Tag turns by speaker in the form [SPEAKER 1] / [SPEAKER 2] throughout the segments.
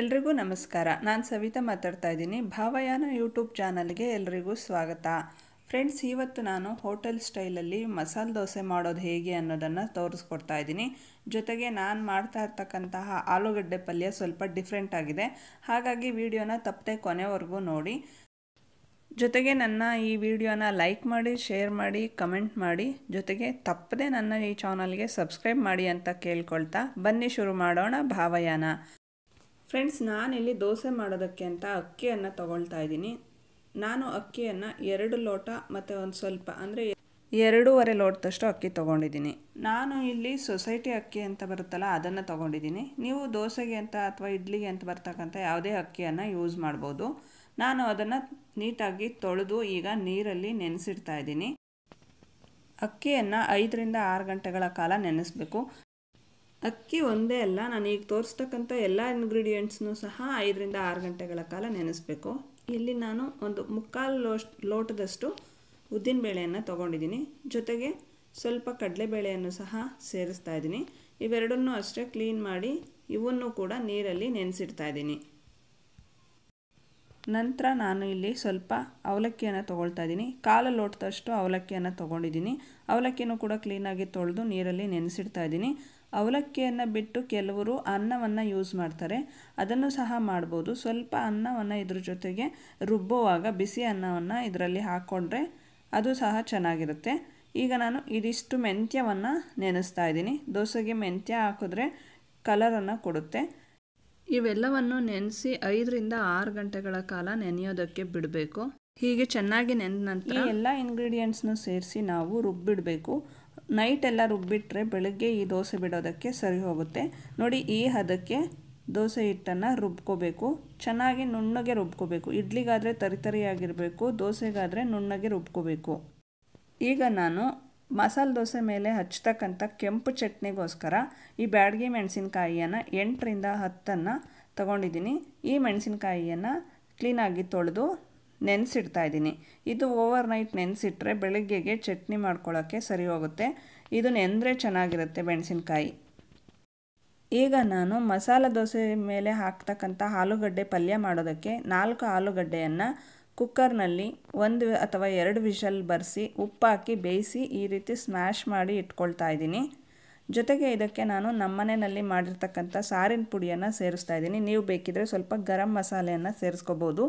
[SPEAKER 1] ಎಲ್ರಿಗೂ ನಮಸ್ಕಾರ ನಾನು ಸವಿತಾ ಮಾತಾಡ್ತಾ ಇದ್ದೀನಿ ಭಾವಯಾನ ಯೂಟ್ಯೂಬ್ ಚಾನಲ್ಗೆ ಎಲ್ರಿಗೂ ಸ್ವಾಗತ ಫ್ರೆಂಡ್ಸ್ ಇವತ್ತು ನಾನು ಹೋಟೆಲ್ ಸ್ಟೈಲಲ್ಲಿ ಮಸಾಲೆ ದೋಸೆ ಮಾಡೋದು ಹೇಗೆ ಅನ್ನೋದನ್ನು ತೋರಿಸ್ಕೊಡ್ತಾ ಇದ್ದೀನಿ ಜೊತೆಗೆ ನಾನು ಮಾಡ್ತಾ ಇರ್ತಕ್ಕಂತಹ ಆಲೂಗಡ್ಡೆ ಪಲ್ಯ ಸ್ವಲ್ಪ ಡಿಫ್ರೆಂಟ್ ಆಗಿದೆ ಹಾಗಾಗಿ ವಿಡಿಯೋನ ತಪ್ಪದೆ ಕೊನೆವರೆಗೂ ನೋಡಿ ಜೊತೆಗೆ ನನ್ನ ಈ ವಿಡಿಯೋನ ಲೈಕ್ ಮಾಡಿ ಶೇರ್ ಮಾಡಿ ಕಮೆಂಟ್ ಮಾಡಿ ಜೊತೆಗೆ ತಪ್ಪದೆ ನನ್ನ ಈ ಚಾನಲ್ಗೆ ಸಬ್ಸ್ಕ್ರೈಬ್ ಮಾಡಿ ಅಂತ ಕೇಳ್ಕೊಳ್ತಾ ಬನ್ನಿ ಶುರು ಮಾಡೋಣ ಭಾವಯಾನ ಫ್ರೆಂಡ್ಸ್ ನಾನಿಲ್ಲಿ ದೋಸೆ ಮಾಡೋದಕ್ಕೆ ಅಂತ ಅಕ್ಕಿಯನ್ನು ತಗೊಳ್ತಾ ಇದ್ದೀನಿ ನಾನು ಅಕ್ಕಿಯನ್ನು ಎರಡು ಲೋಟ ಮತ್ತು ಒಂದು ಸ್ವಲ್ಪ ಅಂದರೆ ಎರಡೂವರೆ ಲೋಟದಷ್ಟು ಅಕ್ಕಿ ತೊಗೊಂಡಿದ್ದೀನಿ ನಾನು ಇಲ್ಲಿ ಸೊಸೈಟಿ ಅಕ್ಕಿ ಅಂತ ಬರುತ್ತಲ್ಲ ಅದನ್ನು ತೊಗೊಂಡಿದ್ದೀನಿ ನೀವು ದೋಸೆಗೆ ಅಂತ ಅಥವಾ ಇಡ್ಲಿಗೆ ಅಂತ ಬರ್ತಕ್ಕಂಥ ಯಾವುದೇ ಅಕ್ಕಿಯನ್ನು ಯೂಸ್ ಮಾಡ್ಬೋದು ನಾನು ಅದನ್ನು ನೀಟಾಗಿ ತೊಳೆದು ಈಗ ನೀರಲ್ಲಿ ನೆನೆಸಿಡ್ತಾ ಇದ್ದೀನಿ ಅಕ್ಕಿಯನ್ನು ಐದರಿಂದ ಆರು ಗಂಟೆಗಳ ಕಾಲ ನೆನೆಸಬೇಕು ಅಕ್ಕಿ ಒಂದೇ ಅಲ್ಲ ನಾನು ಈಗ ತೋರಿಸ್ತಕ್ಕಂಥ ಎಲ್ಲ ಇನ್ಗ್ರೀಡಿಯೆಂಟ್ಸ್ನು ಸಹ ಐದರಿಂದ ಆರು ಗಂಟೆಗಳ ಕಾಲ ನೆನೆಸ್ಬೇಕು ಇಲ್ಲಿ ನಾನು ಒಂದು ಮುಕ್ಕಾಲು ಲೋಷ್ ಲೋಟದಷ್ಟು ಉದ್ದಿನಬೇಳೆಯನ್ನು ತೊಗೊಂಡಿದ್ದೀನಿ ಜೊತೆಗೆ ಸ್ವಲ್ಪ ಕಡಲೆಬೇಳೆಯನ್ನು ಸಹ ಸೇರಿಸ್ತಾ ಇದ್ದೀನಿ ಇವೆರಡನ್ನೂ ಅಷ್ಟೇ ಕ್ಲೀನ್ ಮಾಡಿ ಇವನ್ನು ಕೂಡ ನೀರಲ್ಲಿ ನೆನೆಸಿಡ್ತಾ ಇದ್ದೀನಿ ನಂತರ ನಾನು ಇಲ್ಲಿ ಸ್ವಲ್ಪ ಅವಲಕ್ಕಿಯನ್ನು ತೊಗೊಳ್ತಾ ಇದ್ದೀನಿ ಕಾಲು ಲೋಟದಷ್ಟು ಅವಲಕ್ಕಿಯನ್ನು ತೊಗೊಂಡಿದ್ದೀನಿ ಅವಲಕ್ಕಿನೂ ಕೂಡ ಕ್ಲೀನಾಗಿ ತೊಳೆದು ನೀರಲ್ಲಿ ನೆನೆಸಿಡ್ತಾ ಇದ್ದೀನಿ ಅವಲಕ್ಕಿಯನ್ನು ಬಿಟ್ಟು ಕೆಲವರು ಅನ್ನವನ್ನು ಯೂಸ್ ಮಾಡ್ತಾರೆ ಅದನ್ನು ಸಹ ಮಾಡ್ಬೋದು ಸ್ವಲ್ಪ ಅನ್ನವನ್ನು ಇದ್ರ ಜೊತೆಗೆ ರುಬ್ಬುವಾಗ ಬಿಸಿ ಅನ್ನವನ್ನು ಇದರಲ್ಲಿ ಹಾಕ್ಕೊಂಡ್ರೆ ಅದು ಸಹ ಚೆನ್ನಾಗಿರುತ್ತೆ ಈಗ ನಾನು ಇದಿಷ್ಟು ಮೆಂತ್ಯವನ್ನು ನೆನೆಸ್ತಾ ಇದ್ದೀನಿ ದೋಸೆಗೆ ಮೆಂತ್ಯ ಹಾಕಿದ್ರೆ ಕಲರನ್ನು ಕೊಡುತ್ತೆ ಇವೆಲ್ಲವನ್ನು ನೆನೆಸಿ ಐದರಿಂದ ಆರು ಗಂಟೆಗಳ ಕಾಲ ನೆನೆಯೋದಕ್ಕೆ ಬಿಡಬೇಕು ಹೀಗೆ ಚೆನ್ನಾಗಿ ನೆನೆದ ನಂತರ ಎಲ್ಲ ಇಂಗ್ರೀಡಿಯೆಂಟ್ಸ್ನು ಸೇರಿಸಿ ನಾವು ರುಬ್ಬಿಡಬೇಕು ನೈಟ್ ಎಲ್ಲ ರುಬ್ಬಿಟ್ರೆ ಬೆಳಗ್ಗೆ ಈ ದೋಸೆ ಬಿಡೋದಕ್ಕೆ ಸರಿ ಹೋಗುತ್ತೆ ನೋಡಿ ಈ ಹದಕ್ಕೆ ದೋಸೆ ಹಿಟ್ಟನ್ನು ರುಬ್ಕೋಬೇಕು ಚೆನ್ನಾಗಿ ನುಣ್ಣಗೆ ರುಬ್ಕೋಬೇಕು ಇಡ್ಲಿಗಾದರೆ ತರಿತರಿಯಾಗಿರಬೇಕು ದೋಸೆಗಾದರೆ ನುಣ್ಣಗೆ ರುಬ್ಕೋಬೇಕು ಈಗ ನಾನು ಮಸಾಲೆ ದೋಸೆ ಮೇಲೆ ಹಚ್ತಕ್ಕಂಥ ಕೆಂಪು ಚಟ್ನಿಗೋಸ್ಕರ ಈ ಬ್ಯಾಡಗಿ ಮೆಣಸಿನಕಾಯಿಯನ್ನು ಎಂಟರಿಂದ ಹತ್ತನ್ನು ತಗೊಂಡಿದ್ದೀನಿ ಈ ಮೆಣಸಿನಕಾಯಿಯನ್ನು ಕ್ಲೀನಾಗಿ ತೊಳೆದು ನೆನೆಸಿಡ್ತಾ ಇದ್ದೀನಿ ಇದು ಓವರ್ ನೈಟ್ ನೆನೆಸಿಟ್ರೆ ಬೆಳಗ್ಗೆಗೆ ಚಟ್ನಿ ಮಾಡ್ಕೊಳ್ಳೋಕ್ಕೆ ಸರಿ ಹೋಗುತ್ತೆ ಇದು ನೆಂದರೆ ಚೆನ್ನಾಗಿರುತ್ತೆ ಮೆಣಸಿನಕಾಯಿ ಈಗ ನಾನು ಮಸಾಲೆ ದೋಸೆ ಮೇಲೆ ಹಾಕ್ತಕ್ಕಂಥ ಆಲೂಗಡ್ಡೆ ಪಲ್ಯ ಮಾಡೋದಕ್ಕೆ ನಾಲ್ಕು ಆಲೂಗಡ್ಡೆಯನ್ನು ಕುಕ್ಕರ್ನಲ್ಲಿ ಒಂದು ಅಥವಾ ಎರಡು ವಿಷಲ್ ಬರೆಸಿ ಉಪ್ಪಾಕಿ ಬೇಯಿಸಿ ಈ ರೀತಿ ಸ್ಮ್ಯಾಶ್ ಮಾಡಿ ಇಟ್ಕೊಳ್ತಾ ಇದ್ದೀನಿ ಜೊತೆಗೆ ಇದಕ್ಕೆ ನಾನು ನಮ್ಮನೆಯಲ್ಲಿ ಮಾಡಿರ್ತಕ್ಕಂಥ ಸಾರಿನ ಪುಡಿಯನ್ನು ಸೇರಿಸ್ತಾ ಇದ್ದೀನಿ ನೀವು ಬೇಕಿದ್ರೆ ಸ್ವಲ್ಪ ಗರಂ ಮಸಾಲೆಯನ್ನು ಸೇರಿಸ್ಕೋಬೋದು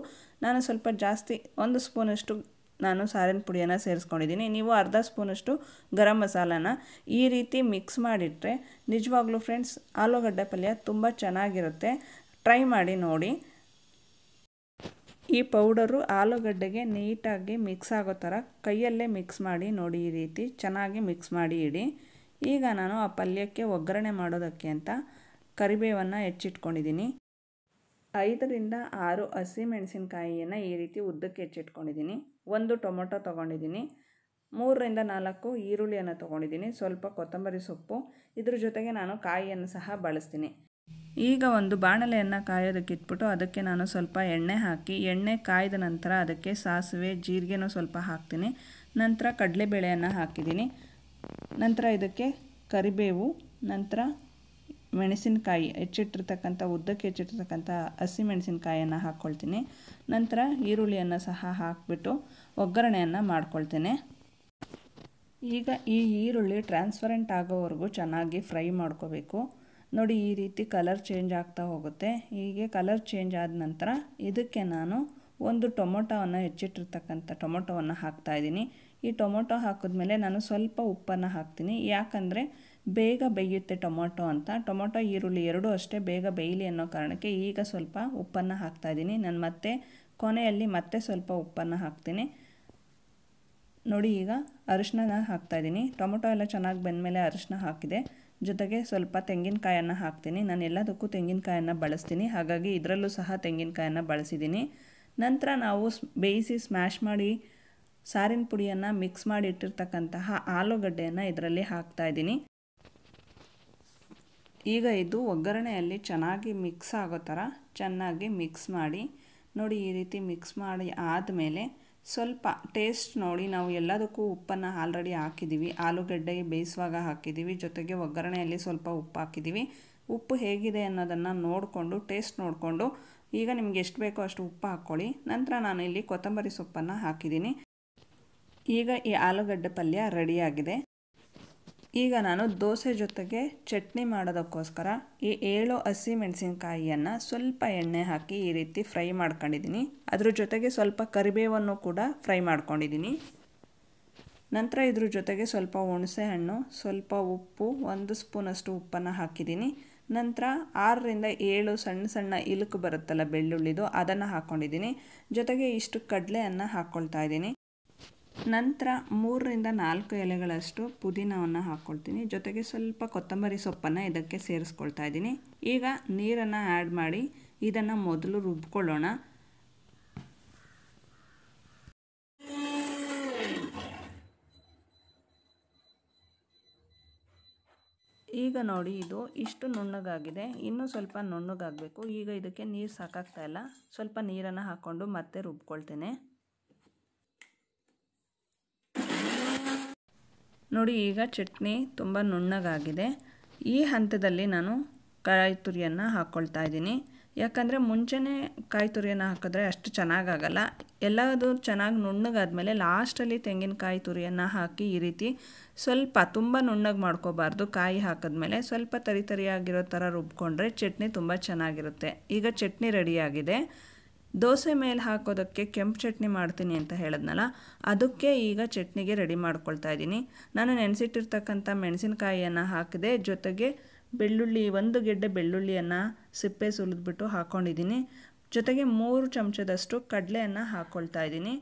[SPEAKER 1] ನಾನು ಸ್ವಲ್ಪ ಜಾಸ್ತಿ ಒಂದು ಸ್ಪೂನಷ್ಟು ನಾನು ಸಾರಿನ ಪುಡಿಯನ್ನು ಸೇರಿಸ್ಕೊಂಡಿದ್ದೀನಿ ನೀವು ಅರ್ಧ ಸ್ಪೂನಷ್ಟು ಗರಂ ಮಸಾಲಾನ ಈ ರೀತಿ ಮಿಕ್ಸ್ ಮಾಡಿಟ್ಟರೆ ನಿಜವಾಗ್ಲೂ ಫ್ರೆಂಡ್ಸ್ ಆಲೂಗಡ್ಡೆ ಪಲ್ಯ ತುಂಬ ಚೆನ್ನಾಗಿರುತ್ತೆ ಟ್ರೈ ಮಾಡಿ ನೋಡಿ ಈ ಪೌಡರು ಆಲೂಗಡ್ಡೆಗೆ ನೀಟಾಗಿ ಮಿಕ್ಸ್ ಆಗೋ ಥರ ಕೈಯಲ್ಲೇ ಮಿಕ್ಸ್ ಮಾಡಿ ನೋಡಿ ಈ ರೀತಿ ಚೆನ್ನಾಗಿ ಮಿಕ್ಸ್ ಮಾಡಿ ಇಡಿ ಈಗ ನಾನು ಆ ಪಲ್ಯಕ್ಕೆ ಒಗ್ಗರಣೆ ಮಾಡೋದಕ್ಕೆ ಅಂತ ಕರಿಬೇವನ್ನು ಹೆಚ್ಚಿಟ್ಕೊಂಡಿದ್ದೀನಿ ಐದರಿಂದ ಆರು ಹಸಿಮೆಣಸಿನ್ಕಾಯಿಯನ್ನು ಈ ರೀತಿ ಉದ್ದಕ್ಕೆ ಹೆಚ್ಚಿಟ್ಕೊಂಡಿದ್ದೀನಿ ಒಂದು ಟೊಮೊಟೊ ತೊಗೊಂಡಿದ್ದೀನಿ ಮೂರರಿಂದ ನಾಲ್ಕು ಈರುಳ್ಳಿಯನ್ನು ತೊಗೊಂಡಿದ್ದೀನಿ ಸ್ವಲ್ಪ ಕೊತ್ತಂಬರಿ ಸೊಪ್ಪು ಇದ್ರ ಜೊತೆಗೆ ನಾನು ಕಾಯಿಯನ್ನು ಸಹ ಬಳಸ್ತೀನಿ ಈಗ ಒಂದು ಬಾಣಲೆಯನ್ನು ಕಾಯೋದಕ್ಕೆ ಇಟ್ಬಿಟ್ಟು ಅದಕ್ಕೆ ನಾನು ಸ್ವಲ್ಪ ಎಣ್ಣೆ ಹಾಕಿ ಎಣ್ಣೆ ಕಾಯ್ದ ನಂತರ ಅದಕ್ಕೆ ಸಾಸಿವೆ ಜೀರಿಗೆನೂ ಸ್ವಲ್ಪ ಹಾಕ್ತೀನಿ ನಂತರ ಕಡಲೆಬೇಳೆಯನ್ನು ಹಾಕಿದ್ದೀನಿ ನಂತರ ಇದಕ್ಕೆ ಕರಿಬೇವು ನಂತರ ಮೆಣಸಿನಕಾಯಿ ಹೆಚ್ಚಿಟ್ಟಿರ್ತಕ್ಕಂಥ ಉದ್ದಕ್ಕೆ ಹೆಚ್ಚಿಟ್ಟಿರ್ತಕ್ಕಂಥ ಹಸಿ ಮೆಣಸಿನಕಾಯಿಯನ್ನು ಹಾಕ್ಕೊಳ್ತೀನಿ ನಂತರ ಈರುಳ್ಳಿಯನ್ನು ಸಹ ಹಾಕಿಬಿಟ್ಟು ಒಗ್ಗರಣೆಯನ್ನು ಮಾಡ್ಕೊಳ್ತೀನಿ ಈಗ ಈ ಈರುಳ್ಳಿ ಟ್ರಾನ್ಸ್ಪರೆಂಟ್ ಆಗೋವರೆಗೂ ಚೆನ್ನಾಗಿ ಫ್ರೈ ಮಾಡ್ಕೋಬೇಕು ನೋಡಿ ಈ ರೀತಿ ಕಲರ್ ಚೇಂಜ್ ಆಗ್ತಾ ಹೋಗುತ್ತೆ ಹೀಗೆ ಕಲರ್ ಚೇಂಜ್ ಆದ ನಂತರ ಇದಕ್ಕೆ ನಾನು ಒಂದು ಟೊಮೊಟೊವನ್ನು ಹೆಚ್ಚಿಟ್ಟಿರ್ತಕ್ಕಂಥ ಟೊಮೊಟೊವನ್ನು ಹಾಕ್ತಾಯಿದ್ದೀನಿ ಈ ಟೊಮೊಟೊ ಹಾಕಿದ್ಮೇಲೆ ನಾನು ಸ್ವಲ್ಪ ಉಪ್ಪನ್ನು ಹಾಕ್ತೀನಿ ಯಾಕಂದರೆ ಬೇಗ ಬೇಯುತ್ತೆ ಟೊಮೊಟೊ ಅಂತ ಟೊಮೊಟೊ ಈರುಳ್ಳಿ ಎರಡೂ ಅಷ್ಟೇ ಬೇಗ ಬೇಯಲಿ ಅನ್ನೋ ಕಾರಣಕ್ಕೆ ಈಗ ಸ್ವಲ್ಪ ಉಪ್ಪನ್ನು ಹಾಕ್ತಾಯಿದ್ದೀನಿ ನಾನು ಮತ್ತೆ ಕೊನೆಯಲ್ಲಿ ಮತ್ತೆ ಸ್ವಲ್ಪ ಉಪ್ಪನ್ನು ಹಾಕ್ತೀನಿ ನೋಡಿ ಈಗ ಅರಿಶಿನ ಹಾಕ್ತಾಯಿದ್ದೀನಿ ಟೊಮೊಟೊ ಎಲ್ಲ ಚೆನ್ನಾಗಿ ಬೆಂದಮೇಲೆ ಅರಿಶಿನ ಹಾಕಿದೆ ಜೊತೆಗೆ ಸ್ವಲ್ಪ ತೆಂಗಿನಕಾಯನ್ನು ಹಾಕ್ತೀನಿ ನಾನು ಎಲ್ಲದಕ್ಕೂ ತೆಂಗಿನಕಾಯನ್ನು ಬಳಸ್ತೀನಿ ಹಾಗಾಗಿ ಇದರಲ್ಲೂ ಸಹ ತೆಂಗಿನಕಾಯನ್ನು ಬಳಸಿದ್ದೀನಿ ನಂತರ ನಾವು ಬೇಯಿಸಿ ಸ್ಮ್ಯಾಶ್ ಮಾಡಿ ಸಾರಿನ ಪುಡಿಯನ್ನು ಮಿಕ್ಸ್ ಮಾಡಿ ಇಟ್ಟಿರ್ತಕ್ಕಂತಹ ಆಲೂಗಡ್ಡೆಯನ್ನು ಇದರಲ್ಲಿ ಹಾಕ್ತಾಯಿದ್ದೀನಿ ಈಗ ಇದು ಒಗ್ಗರಣೆಯಲ್ಲಿ ಚೆನ್ನಾಗಿ ಮಿಕ್ಸ್ ಆಗೋ ಥರ ಚೆನ್ನಾಗಿ ಮಿಕ್ಸ್ ಮಾಡಿ ನೋಡಿ ಈ ರೀತಿ ಮಿಕ್ಸ್ ಮಾಡಿ ಆದಮೇಲೆ ಸ್ವಲ್ಪ ಟೇಸ್ಟ್ ನೋಡಿ ನಾವು ಎಲ್ಲದಕ್ಕೂ ಉಪ್ಪನ್ನು ಆಲ್ರೆಡಿ ಹಾಕಿದ್ದೀವಿ ಆಲೂಗಡ್ಡೆಗೆ ಬೇಯಿಸುವಾಗ ಹಾಕಿದ್ದೀವಿ ಜೊತೆಗೆ ಒಗ್ಗರಣೆಯಲ್ಲಿ ಸ್ವಲ್ಪ ಉಪ್ಪು ಹಾಕಿದ್ದೀವಿ ಉಪ್ಪು ಹೇಗಿದೆ ಅನ್ನೋದನ್ನು ನೋಡಿಕೊಂಡು ಟೇಸ್ಟ್ ನೋಡಿಕೊಂಡು ಈಗ ನಿಮ್ಗೆ ಎಷ್ಟು ಬೇಕೋ ಅಷ್ಟು ಉಪ್ಪು ಹಾಕ್ಕೊಳ್ಳಿ ನಂತರ ನಾನು ಇಲ್ಲಿ ಕೊತ್ತಂಬರಿ ಸೊಪ್ಪನ್ನು ಹಾಕಿದ್ದೀನಿ ಈಗ ಈ ಆಲೂಗಡ್ಡೆ ಪಲ್ಯ ರೆಡಿಯಾಗಿದೆ ಈಗ ನಾನು ದೋಸೆ ಜೊತೆಗೆ ಚಟ್ನಿ ಮಾಡೋದಕ್ಕೋಸ್ಕರ ಈ ಏಳು ಹಸಿ ಮೆಣಸಿನ್ಕಾಯಿಯನ್ನು ಸ್ವಲ್ಪ ಎಣ್ಣೆ ಹಾಕಿ ಈ ರೀತಿ ಫ್ರೈ ಮಾಡ್ಕೊಂಡಿದ್ದೀನಿ ಅದ್ರ ಜೊತೆಗೆ ಸ್ವಲ್ಪ ಕರಿಬೇವನ್ನು ಕೂಡ ಫ್ರೈ ಮಾಡ್ಕೊಂಡಿದ್ದೀನಿ ನಂತರ ಇದ್ರ ಜೊತೆಗೆ ಸ್ವಲ್ಪ ಹುಣಸೆ ಹಣ್ಣು ಸ್ವಲ್ಪ ಉಪ್ಪು ಒಂದು ಸ್ಪೂನಷ್ಟು ಉಪ್ಪನ್ನು ಹಾಕಿದ್ದೀನಿ ನಂತರ ಆರರಿಂದ ಏಳು ಸಣ್ಣ ಸಣ್ಣ ಇಲುಕು ಬರುತ್ತಲ್ಲ ಬೆಳ್ಳುಳ್ಳಿದು ಅದನ್ನು ಹಾಕ್ಕೊಂಡಿದ್ದೀನಿ ಜೊತೆಗೆ ಇಷ್ಟು ಕಡಲೆಯನ್ನು ಹಾಕ್ಕೊಳ್ತಾ ಇದ್ದೀನಿ ನಂತರ ಮೂರರಿಂದ ನಾಲ್ಕು ಎಲೆಗಳಷ್ಟು ಪುದೀನವನ್ನು ಹಾಕ್ಕೊಳ್ತೀನಿ ಜೊತೆಗೆ ಸ್ವಲ್ಪ ಕೊತ್ತಂಬರಿ ಸೊಪ್ಪನ್ನು ಇದಕ್ಕೆ ಸೇರಿಸ್ಕೊಳ್ತಾ ಇದ್ದೀನಿ ಈಗ ನೀರನ್ನು ಆ್ಯಡ್ ಮಾಡಿ ಇದನ್ನು ಮೊದಲು ರುಬ್ಕೊಳ್ಳೋಣ ಈಗ ನೋಡಿ ಇದು ಇಷ್ಟು ನುಣ್ಣಗಾಗಿದೆ ಇನ್ನೂ ಸ್ವಲ್ಪ ನುಣ್ಣಗಾಗಬೇಕು ಈಗ ಇದಕ್ಕೆ ನೀರು ಸಾಕಾಗ್ತಾ ಇಲ್ಲ ಸ್ವಲ್ಪ ನೀರನ್ನು ಹಾಕ್ಕೊಂಡು ಮತ್ತೆ ರುಬ್ಕೊಳ್ತೇನೆ ನೋಡಿ ಈಗ ಚಟ್ನಿ ತುಂಬ ನುಣ್ಣಗಾಗಿದೆ ಈ ಹಂತದಲ್ಲಿ ನಾನು ಕಾಯಿ ತುರಿಯನ್ನು ಹಾಕ್ಕೊಳ್ತಾ ಇದ್ದೀನಿ ಯಾಕಂದರೆ ಮುಂಚೆನೇ ಕಾಯಿ ತುರಿಯನ್ನು ಹಾಕಿದ್ರೆ ಅಷ್ಟು ಚೆನ್ನಾಗಾಗಲ್ಲ ಎಲ್ಲದೂ ಚೆನ್ನಾಗಿ ನುಣ್ಣಗಾದಮೇಲೆ ಲಾಸ್ಟಲ್ಲಿ ತೆಂಗಿನಕಾಯಿ ತುರಿಯನ್ನು ಹಾಕಿ ಈ ರೀತಿ ಸ್ವಲ್ಪ ತುಂಬ ನುಣ್ಣಗೆ ಮಾಡ್ಕೋಬಾರ್ದು ಕಾಯಿ ಹಾಕಿದ್ಮೇಲೆ ಸ್ವಲ್ಪ ತರಿತರಿಯಾಗಿರೋ ಥರ ರುಬ್ಕೊಂಡ್ರೆ ಚಟ್ನಿ ತುಂಬ ಚೆನ್ನಾಗಿರುತ್ತೆ ಈಗ ಚಟ್ನಿ ರೆಡಿಯಾಗಿದೆ ದೋಸೆ ಮೇಲೆ ಹಾಕೋದಕ್ಕೆ ಕೆಂಪು ಚಟ್ನಿ ಮಾಡ್ತೀನಿ ಅಂತ ಹೇಳಿದ್ನಲ್ಲ ಅದಕ್ಕೆ ಈಗ ಚಟ್ನಿಗೆ ರೆಡಿ ಮಾಡ್ಕೊಳ್ತಾ ಇದ್ದೀನಿ ನಾನು ನೆನೆಸಿಟ್ಟಿರ್ತಕ್ಕಂಥ ಮೆಣಸಿನಕಾಯಿಯನ್ನು ಹಾಕಿದೆ ಜೊತೆಗೆ ಬೆಳ್ಳುಳ್ಳಿ ಒಂದು ಗೆಡ್ಡೆ ಬೆಳ್ಳುಳ್ಳಿಯನ್ನು ಸಿಪ್ಪೆ ಸುಲಿದ್ಬಿಟ್ಟು ಹಾಕ್ಕೊಂಡಿದ್ದೀನಿ ಜೊತೆಗೆ ಮೂರು ಚಮಚದಷ್ಟು ಕಡಲೆಯನ್ನು ಹಾಕ್ಕೊಳ್ತಾ ಇದ್ದೀನಿ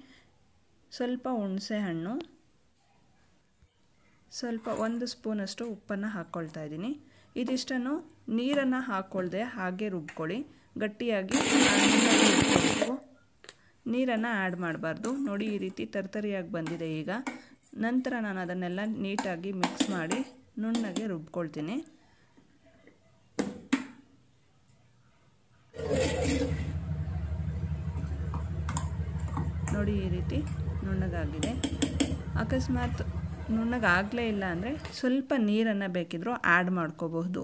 [SPEAKER 1] ಸ್ವಲ್ಪ ಹುಣಸೆ ಹಣ್ಣು ಸ್ವಲ್ಪ ಒಂದು ಸ್ಪೂನಷ್ಟು ಉಪ್ಪನ್ನು ಹಾಕ್ಕೊಳ್ತಾ ಇದ್ದೀನಿ ಇದಿಷ್ಟನ್ನು ನೀರನ್ನು ಹಾಕ್ಕೊಳ್ದೆ ಹಾಗೆ ರುಬ್ಕೊಳ್ಳಿ ಗಟ್ಟಿಯಾಗಿ ನೀರನ್ನು ಆ್ಯಡ್ ಮಾಡಬಾರ್ದು ನೋಡಿ ಈ ರೀತಿ ತರ್ತರಿಯಾಗಿ ಬಂದಿದೆ ಈಗ ನಂತರ ನಾನು ಅದನ್ನೆಲ್ಲ ನೀಟಾಗಿ ಮಿಕ್ಸ್ ಮಾಡಿ ನುಣ್ಣಗೆ ರುಬ್ಕೊಳ್ತೀನಿ ನೋಡಿ ಈ ರೀತಿ ನುಣ್ಣಗಾಗಿದೆ ಅಕಸ್ಮಾತ್ ನುಣ್ಣಗಾಗಲೇ ಇಲ್ಲ ಅಂದರೆ ಸ್ವಲ್ಪ ನೀರನ್ನು ಬೇಕಿದ್ರೂ ಆ್ಯಡ್ ಮಾಡ್ಕೋಬಹುದು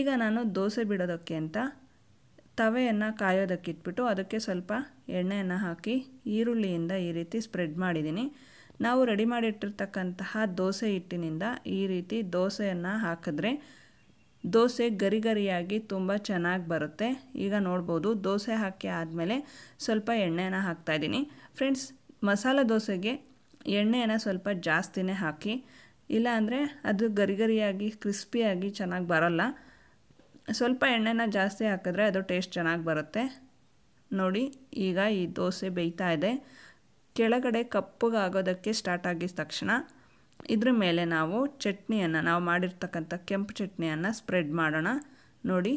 [SPEAKER 1] ಈಗ ನಾನು ದೋಸೆ ಬಿಡೋದಕ್ಕೆ ಅಂತ ತವೆಯನ್ನು ಕಾಯೋದಕ್ಕಿಟ್ಬಿಟ್ಟು ಅದಕ್ಕೆ ಸ್ವಲ್ಪ ಎಣ್ಣೆಯನ್ನು ಹಾಕಿ ಈರುಳ್ಳಿಯಿಂದ ಈ ರೀತಿ ಸ್ಪ್ರೆಡ್ ಮಾಡಿದ್ದೀನಿ ನಾವು ರೆಡಿ ಮಾಡಿಟ್ಟಿರ್ತಕ್ಕಂತಹ ದೋಸೆ ಹಿಟ್ಟಿನಿಂದ ಈ ರೀತಿ ದೋಸೆಯನ್ನು ಹಾಕಿದ್ರೆ ದೋಸೆ ಗರಿ ಗರಿಯಾಗಿ ತುಂಬ ಚೆನ್ನಾಗಿ ಬರುತ್ತೆ ಈಗ ನೋಡ್ಬೋದು ದೋಸೆ ಹಾಕಿ ಆದಮೇಲೆ ಸ್ವಲ್ಪ ಹಾಕ್ತಾ ಹಾಕ್ತಾಯಿದ್ದೀನಿ ಫ್ರೆಂಡ್ಸ್ ಮಸಾಲ ದೋಸೆಗೆ ಎಣ್ಣೆಯನ್ನು ಸ್ವಲ್ಪ ಜಾಸ್ತಿನೇ ಹಾಕಿ ಇಲ್ಲಾಂದರೆ ಅದು ಗರಿಗರಿಯಾಗಿ ಕ್ರಿಸ್ಪಿಯಾಗಿ ಚೆನ್ನಾಗಿ ಬರೋಲ್ಲ ಸ್ವಲ್ಪ ಎಣ್ಣೆನ ಜಾಸ್ತಿ ಹಾಕಿದ್ರೆ ಅದು ಟೇಸ್ಟ್ ಚೆನ್ನಾಗಿ ಬರುತ್ತೆ ನೋಡಿ ಈಗ ಈ ದೋಸೆ ಬೇಯ್ತಾ ಇದೆ ಕೆಳಗಡೆ ಕಪ್ಪಗಾಗೋದಕ್ಕೆ ಸ್ಟಾರ್ಟ್ ಆಗಿದ ತಕ್ಷಣ ಇದ್ರ ಮೇಲೆ ನಾವು ಚಟ್ನಿಯನ್ನು ನಾವು ಮಾಡಿರ್ತಕ್ಕಂಥ ಕೆಂಪು ಚಟ್ನಿಯನ್ನು ಸ್ಪ್ರೆಡ್ ಮಾಡೋಣ ನೋಡಿ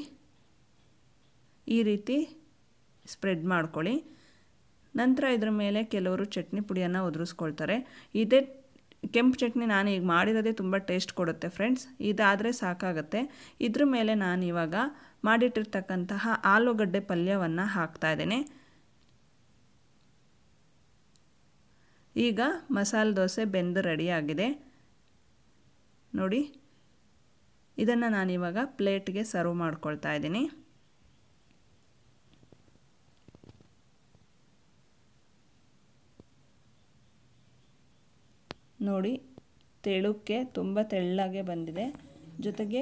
[SPEAKER 1] ಈ ರೀತಿ ಸ್ಪ್ರೆಡ್ ಮಾಡ್ಕೊಳ್ಳಿ ನಂತರ ಇದ್ರ ಮೇಲೆ ಕೆಲವರು ಚಟ್ನಿ ಪುಡಿಯನ್ನು ಒದರಿಸ್ಕೊಳ್ತಾರೆ ಇದೇ ಕೆಂಪು ಚಟ್ನಿ ನಾನು ಈಗ ಮಾಡಿರೋದೇ ತುಂಬ ಟೇಸ್ಟ್ ಕೊಡುತ್ತೆ ಫ್ರೆಂಡ್ಸ್ ಇದಾದರೆ ಸಾಕಾಗುತ್ತೆ ಇದ್ರ ಮೇಲೆ ನಾನು ಇವಾಗ ಮಾಡಿಟ್ಟಿರ್ತಕ್ಕಂತಹ ಆಲೂಗಡ್ಡೆ ಪಲ್ಯವನ್ನು ಹಾಕ್ತಾ ಇದ್ದೇನೆ ಈಗ ಮಸಾಲೆ ದೋಸೆ ಬೆಂದು ರೆಡಿಯಾಗಿದೆ ನೋಡಿ ಇದನ್ನು ನಾನಿವಾಗ ಪ್ಲೇಟ್ಗೆ ಸರ್ವ್ ಮಾಡ್ಕೊಳ್ತಾ ಇದ್ದೀನಿ ನೋಡಿ ತೆಳುಕ್ಕೆ ತುಂಬ ತೆಳ್ಳಗೆ ಬಂದಿದೆ ಜೊತೆಗೆ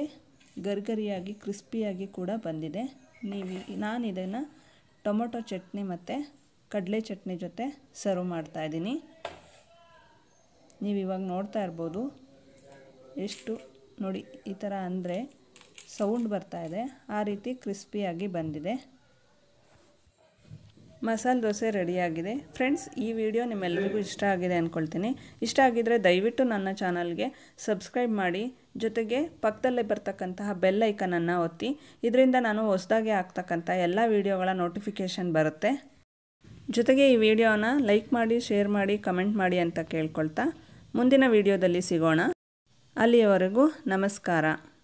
[SPEAKER 1] ಗರ್ಗರಿಯಾಗಿ ಕ್ರಿಸ್ಪಿಯಾಗಿ ಕೂಡ ಬಂದಿದೆ ನೀವು ನಾನು ಇದನ್ನು ಟೊಮೊಟೊ ಚಟ್ನಿ ಮತ್ತು ಕಡಲೆ ಚಟ್ನಿ ಜೊತೆ ಸರ್ವ್ ಮಾಡ್ತಾಯಿದ್ದೀನಿ ನೀವು ಇವಾಗ ನೋಡ್ತಾ ಇರ್ಬೋದು ಎಷ್ಟು ನೋಡಿ ಈ ಥರ ಅಂದರೆ ಸೌಂಡ್ ಬರ್ತಾ ಇದೆ ಆ ರೀತಿ ಕ್ರಿಸ್ಪಿಯಾಗಿ ಬಂದಿದೆ ಮಸಾಲೆ ದೋಸೆ ರೆಡಿಯಾಗಿದೆ ಫ್ರೆಂಡ್ಸ್ ಈ ವಿಡಿಯೋ ನಿಮ್ಮೆಲ್ಲರಿಗೂ ಇಷ್ಟ ಆಗಿದೆ ಅಂದ್ಕೊಳ್ತೀನಿ ಇಷ್ಟ ಆಗಿದ್ದರೆ ದಯವಿಟ್ಟು ನನ್ನ ಚಾನಲ್ಗೆ ಸಬ್ಸ್ಕ್ರೈಬ್ ಮಾಡಿ ಜೊತೆಗೆ ಪಕ್ಕದಲ್ಲೇ ಬರ್ತಕ್ಕಂತಹ ಬೆಲ್ ಐಕನನ್ನು ಒತ್ತಿ ಇದರಿಂದ ನಾನು ಹೊಸದಾಗಿ ಆಗ್ತಕ್ಕಂಥ ಎಲ್ಲ ವಿಡಿಯೋಗಳ ನೋಟಿಫಿಕೇಷನ್ ಬರುತ್ತೆ ಜೊತೆಗೆ ಈ ವಿಡಿಯೋನ ಲೈಕ್ ಮಾಡಿ ಶೇರ್ ಮಾಡಿ ಕಮೆಂಟ್ ಮಾಡಿ ಅಂತ ಕೇಳ್ಕೊಳ್ತಾ ಮುಂದಿನ ವಿಡಿಯೋದಲ್ಲಿ ಸಿಗೋಣ ಅಲ್ಲಿಯವರೆಗೂ ನಮಸ್ಕಾರ